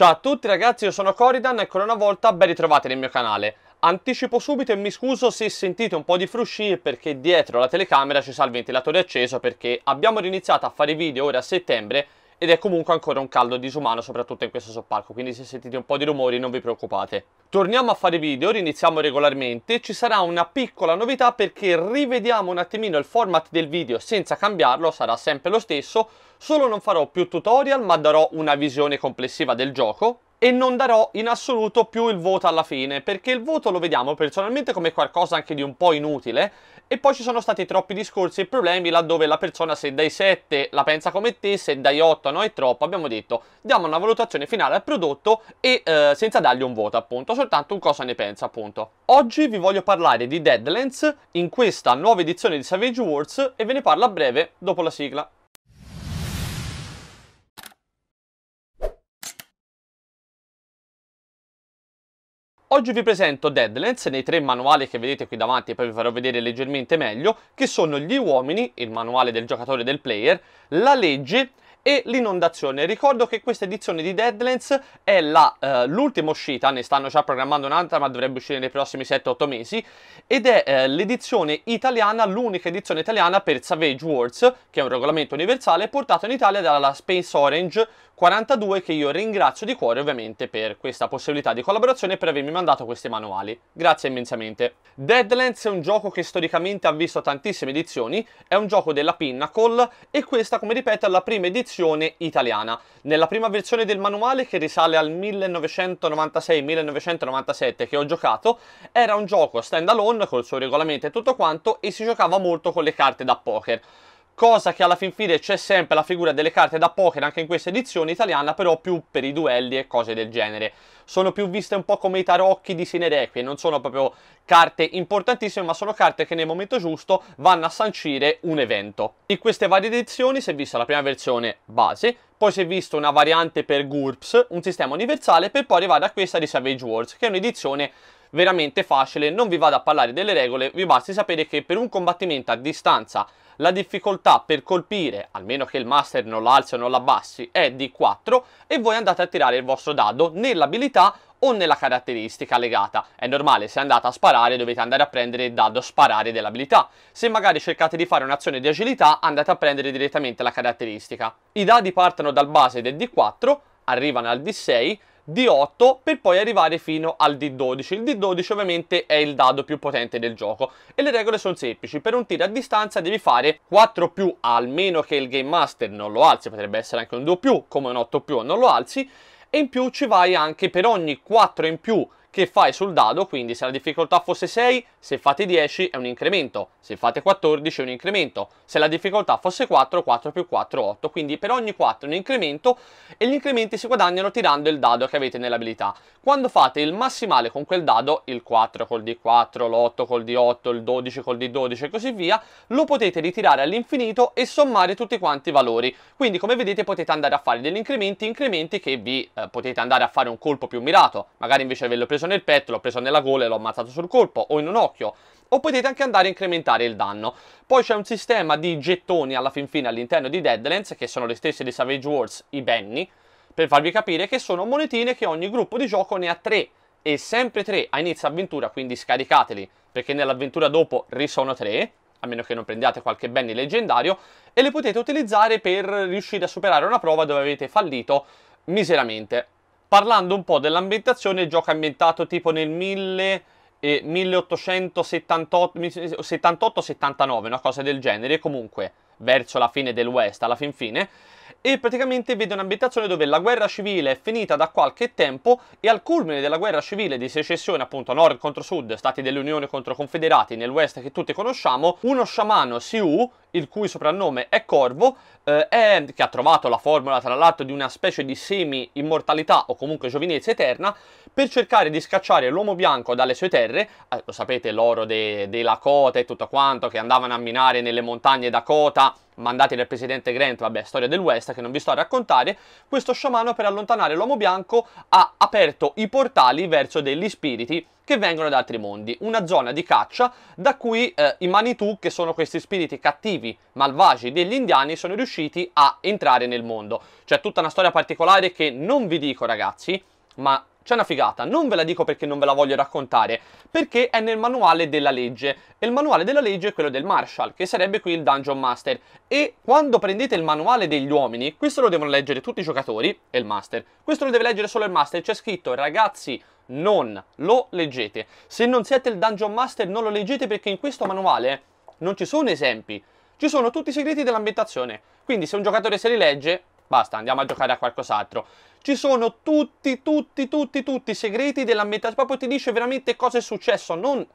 Ciao a tutti ragazzi, io sono Coridan e ancora una volta ben ritrovati nel mio canale. Anticipo subito e mi scuso se sentite un po' di frusci perché dietro la telecamera ci sarà il ventilatore acceso perché abbiamo riniziato a fare video ora a settembre ed è comunque ancora un caldo disumano soprattutto in questo soppalco quindi se sentite un po' di rumori non vi preoccupate torniamo a fare video riniziamo regolarmente ci sarà una piccola novità perché rivediamo un attimino il format del video senza cambiarlo sarà sempre lo stesso solo non farò più tutorial ma darò una visione complessiva del gioco e non darò in assoluto più il voto alla fine, perché il voto lo vediamo personalmente come qualcosa anche di un po' inutile e poi ci sono stati troppi discorsi e problemi laddove la persona se dai 7 la pensa come te, se dai 8 no è troppo, abbiamo detto diamo una valutazione finale al prodotto e eh, senza dargli un voto appunto, soltanto un cosa ne pensa appunto. Oggi vi voglio parlare di Deadlands in questa nuova edizione di Savage Wars e ve ne parlo a breve dopo la sigla. Oggi vi presento Deadlands nei tre manuali che vedete qui davanti e poi vi farò vedere leggermente meglio, che sono Gli uomini, il manuale del giocatore e del player, La legge e l'inondazione. Ricordo che questa edizione di Deadlands è eh, l'ultima uscita, ne stanno già programmando un'altra ma dovrebbe uscire nei prossimi 7-8 mesi, ed è eh, l'edizione italiana, l'unica edizione italiana per Savage Wars, che è un regolamento universale portato in Italia dalla Space Orange 42 che io ringrazio di cuore ovviamente per questa possibilità di collaborazione e per avermi mandato questi manuali. Grazie immensamente. Deadlands è un gioco che storicamente ha visto tantissime edizioni, è un gioco della Pinnacle e questa come ripeto è la prima edizione versione italiana. Nella prima versione del manuale, che risale al 1996-1997 che ho giocato, era un gioco stand alone col suo regolamento e tutto quanto e si giocava molto con le carte da poker cosa che alla fin fine c'è sempre la figura delle carte da poker anche in questa edizione italiana, però più per i duelli e cose del genere. Sono più viste un po' come i tarocchi di Sinerequie, non sono proprio carte importantissime, ma sono carte che nel momento giusto vanno a sancire un evento. In queste varie edizioni si è vista la prima versione base, poi si è vista una variante per GURPS, un sistema universale, per poi arrivare a questa di Savage Wars, che è un'edizione veramente facile, non vi vado a parlare delle regole, vi basti sapere che per un combattimento a distanza la difficoltà per colpire, almeno che il master non l'alzi o non l'abbassi, è di 4 e voi andate a tirare il vostro dado nell'abilità o nella caratteristica legata. È normale, se andate a sparare dovete andare a prendere il dado sparare dell'abilità. Se magari cercate di fare un'azione di agilità andate a prendere direttamente la caratteristica. I dadi partono dal base del D4, arrivano al D6, D8 per poi arrivare fino al D12. Il D12 ovviamente è il dado più potente del gioco e le regole sono semplici. Per un tiro a distanza devi fare 4 più almeno che il Game Master non lo alzi, potrebbe essere anche un 2 più, come un 8 più non lo alzi e in più ci vai anche per ogni 4 in più che fai sul dado, quindi se la difficoltà fosse 6, se fate 10 è un incremento, se fate 14 è un incremento, se la difficoltà fosse 4, 4 più 4, 8, quindi per ogni 4 un incremento e gli incrementi si guadagnano tirando il dado che avete nell'abilità. Quando fate il massimale con quel dado, il 4 col D4, l'8 col D8, il 12 col D12 e così via, lo potete ritirare all'infinito e sommare tutti quanti i valori. Quindi come vedete potete andare a fare degli incrementi, incrementi che vi eh, potete andare a fare un colpo più mirato, magari invece averlo preso nel petto, l'ho preso nella gola e l'ho ammazzato sul colpo o in un occhio o potete anche andare a incrementare il danno. Poi c'è un sistema di gettoni alla fin fine all'interno di Deadlands, che sono le stesse di Savage Wars, i Benny, per farvi capire che sono monetine che ogni gruppo di gioco ne ha tre, e sempre tre a inizio avventura, quindi scaricateli, perché nell'avventura dopo risono tre, a meno che non prendiate qualche Benny leggendario, e le potete utilizzare per riuscire a superare una prova dove avete fallito miseramente parlando un po' dell'ambientazione, il gioco è ambientato tipo nel 1000 e 1878-79, una cosa del genere, comunque verso la fine del West, alla fin fine, e praticamente vede un'ambientazione dove la guerra civile è finita da qualche tempo e al culmine della guerra civile di secessione appunto nord contro sud, stati dell'Unione contro confederati nel west che tutti conosciamo, uno sciamano Siu, il cui soprannome è Corvo, eh, è, che ha trovato la formula tra l'altro di una specie di semi immortalità o comunque giovinezza eterna per cercare di scacciare l'uomo bianco dalle sue terre, eh, lo sapete l'oro dei de Lakota e tutto quanto che andavano a minare nelle montagne Dakota mandati dal presidente Grant, vabbè, storia del West che non vi sto a raccontare, questo sciamano per allontanare l'uomo bianco ha aperto i portali verso degli spiriti che vengono da altri mondi, una zona di caccia da cui eh, i Manitou, che sono questi spiriti cattivi, malvagi degli indiani, sono riusciti a entrare nel mondo. C'è tutta una storia particolare che non vi dico ragazzi, ma c'è una figata, non ve la dico perché non ve la voglio raccontare, perché è nel manuale della legge. E il manuale della legge è quello del Marshall, che sarebbe qui il Dungeon Master. E quando prendete il manuale degli uomini, questo lo devono leggere tutti i giocatori e il Master. Questo lo deve leggere solo il Master, c'è scritto ragazzi non lo leggete. Se non siete il Dungeon Master non lo leggete perché in questo manuale non ci sono esempi, ci sono tutti i segreti dell'ambientazione. Quindi se un giocatore se li legge, basta, andiamo a giocare a qualcos'altro. Ci sono tutti, tutti, tutti, tutti i segreti della meta. proprio ti dice veramente cosa è successo, non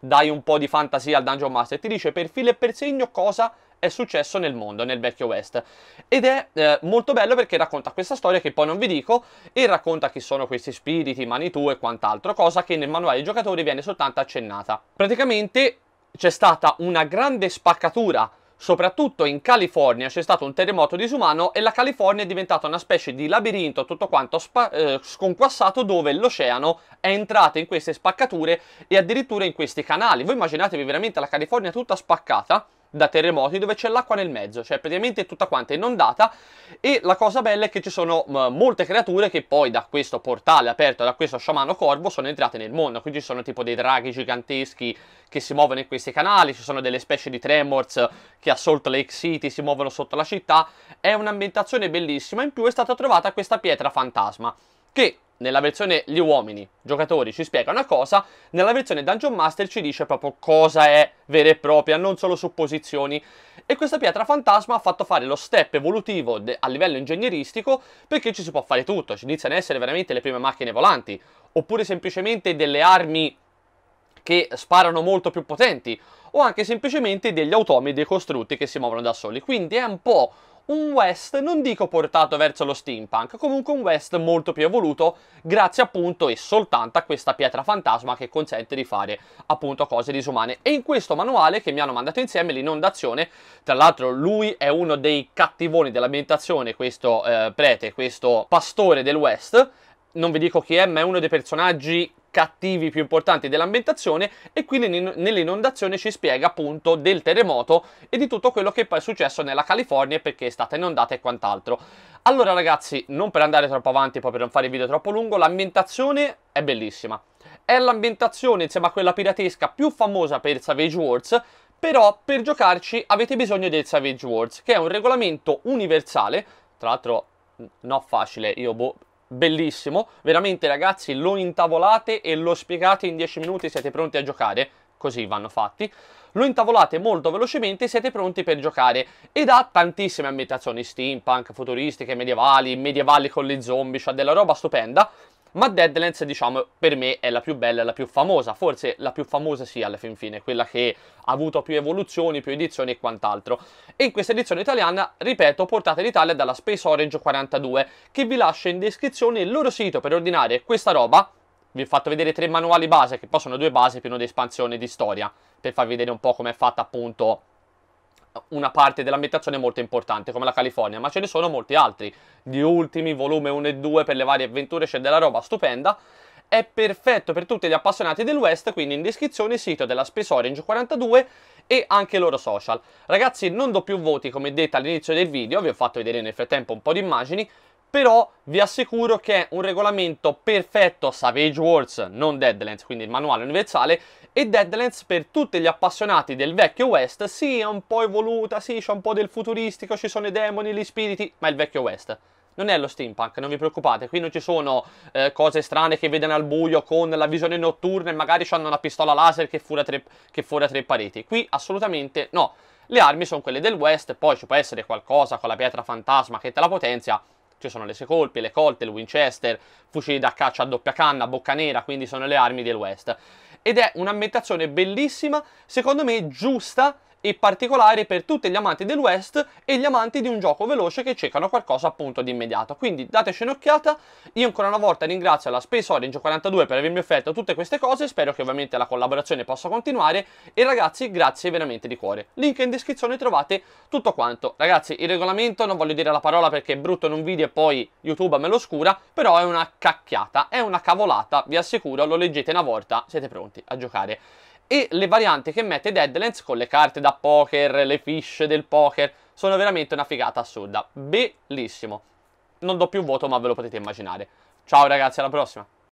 dai un po' di fantasia al Dungeon Master, ti dice per filo e per segno cosa è successo nel mondo, nel vecchio West. Ed è eh, molto bello perché racconta questa storia che poi non vi dico e racconta chi sono questi spiriti, Manitou e quant'altro, cosa che nel manuale dei giocatori viene soltanto accennata. Praticamente c'è stata una grande spaccatura Soprattutto in California c'è stato un terremoto disumano e la California è diventata una specie di labirinto tutto quanto eh, sconquassato dove l'oceano è entrato in queste spaccature e addirittura in questi canali. Voi immaginatevi veramente la California tutta spaccata da terremoti dove c'è l'acqua nel mezzo, cioè praticamente tutta quanta è inondata e la cosa bella è che ci sono molte creature che poi da questo portale aperto da questo sciamano corvo sono entrate nel mondo, quindi ci sono tipo dei draghi giganteschi che si muovono in questi canali, ci sono delle specie di tremors che a Salt Lake City si muovono sotto la città, è un'ambientazione bellissima, in più è stata trovata questa pietra fantasma che nella versione gli uomini, giocatori, ci spiega una cosa, nella versione Dungeon Master ci dice proprio cosa è vera e propria, non solo supposizioni. E questa pietra fantasma ha fatto fare lo step evolutivo a livello ingegneristico perché ci si può fare tutto, ci iniziano ad essere veramente le prime macchine volanti, oppure semplicemente delle armi che sparano molto più potenti, o anche semplicemente degli automi e dei costrutti che si muovono da soli. Quindi è un po' un West, non dico portato verso lo steampunk, comunque un West molto più evoluto grazie appunto e soltanto a questa pietra fantasma che consente di fare appunto cose disumane. E in questo manuale che mi hanno mandato insieme l'inondazione, tra l'altro lui è uno dei cattivoni dell'ambientazione, questo eh, prete, questo pastore del West, non vi dico chi è, ma è uno dei personaggi cattivi più importanti dell'ambientazione e qui nell'inondazione ci spiega appunto del terremoto e di tutto quello che poi è successo nella California perché è stata inondata e quant'altro. Allora ragazzi, non per andare troppo avanti, poi per non fare il video troppo lungo, l'ambientazione è bellissima. È l'ambientazione insieme a quella piratesca più famosa per Savage Wars, però per giocarci avete bisogno del Savage Wars, che è un regolamento universale, tra l'altro no facile, io boh, bellissimo. Veramente ragazzi lo intavolate e lo spiegate in 10 minuti, siete pronti a giocare. Così vanno fatti. Lo intavolate molto velocemente e siete pronti per giocare. Ed ha tantissime ambientazioni steampunk, futuristiche, medievali, medievali con gli zombie, cioè della roba stupenda. Ma Deadlands, diciamo, per me è la più bella e la più famosa, forse la più famosa sì alla fin fine, quella che ha avuto più evoluzioni, più edizioni e quant'altro. E in questa edizione italiana, ripeto, portata in Italia dalla Space Orange 42, che vi lascio in descrizione il loro sito per ordinare questa roba. Vi ho fatto vedere tre manuali base, che poi sono due basi pieno di espansione di storia, per farvi vedere un po' com'è fatta appunto una parte dell'ambientazione molto importante come la California, ma ce ne sono molti altri. Gli ultimi, volume 1 e 2 per le varie avventure, c'è della roba stupenda. È perfetto per tutti gli appassionati del West, quindi in descrizione il sito della Space Orange 42 e anche i loro social. Ragazzi, non do più voti come detto all'inizio del video, vi ho fatto vedere nel frattempo un po' di immagini, però vi assicuro che è un regolamento perfetto Savage Wars, non Deadlands, quindi il manuale universale, e Deadlands per tutti gli appassionati del vecchio West, sì, è un po' evoluta, sì, c'è un po' del futuristico, ci sono i demoni, gli spiriti, ma è il vecchio West non è lo steampunk, non vi preoccupate, qui non ci sono eh, cose strane che vedono al buio con la visione notturna e magari hanno una pistola laser che fura, tre, che fura tre pareti, qui assolutamente no, le armi sono quelle del West, poi ci può essere qualcosa con la pietra fantasma che te la potenzia, ci sono le secolpi, le colte, il Winchester, fucili da caccia a doppia canna, bocca nera, quindi sono le armi del West. Ed è un'ambientazione bellissima, secondo me giusta e particolare per tutti gli amanti del West e gli amanti di un gioco veloce che cercano qualcosa appunto di immediato. Quindi dateci un'occhiata, io ancora una volta ringrazio la Space Orange 42 per avermi offerto tutte queste cose, spero che ovviamente la collaborazione possa continuare e ragazzi grazie veramente di cuore. Link in descrizione trovate tutto quanto. Ragazzi il regolamento non voglio dire la parola perché è brutto in un video e poi YouTube me lo scura, però è una cacchiata, è una cavolata, vi assicuro lo leggete una volta, siete pronti a giocare e le varianti che mette Deadlands con le carte da poker, le fish del poker, sono veramente una figata assurda, bellissimo. Non do più voto ma ve lo potete immaginare. Ciao ragazzi, alla prossima!